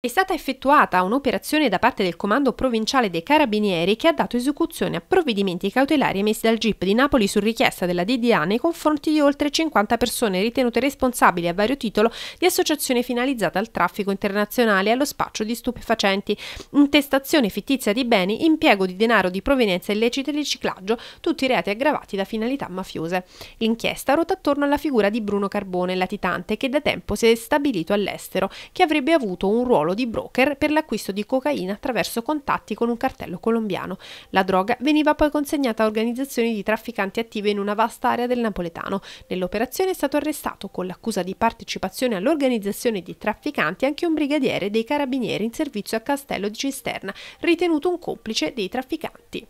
È stata effettuata un'operazione da parte del Comando Provinciale dei Carabinieri che ha dato esecuzione a provvedimenti cautelari emessi dal GIP di Napoli su richiesta della DDA nei confronti di oltre 50 persone ritenute responsabili a vario titolo di associazione finalizzata al traffico internazionale e allo spaccio di stupefacenti, intestazione fittizia di beni, impiego di denaro di provenienza illecita e riciclaggio, tutti reati aggravati da finalità mafiose. L'inchiesta ruota attorno alla figura di Bruno Carbone, latitante, che da tempo si è stabilito all'estero, che avrebbe avuto un ruolo ruolo di broker per l'acquisto di cocaina attraverso contatti con un cartello colombiano. La droga veniva poi consegnata a organizzazioni di trafficanti attive in una vasta area del napoletano. Nell'operazione è stato arrestato con l'accusa di partecipazione all'organizzazione di trafficanti anche un brigadiere dei carabinieri in servizio a Castello di Cisterna, ritenuto un complice dei trafficanti.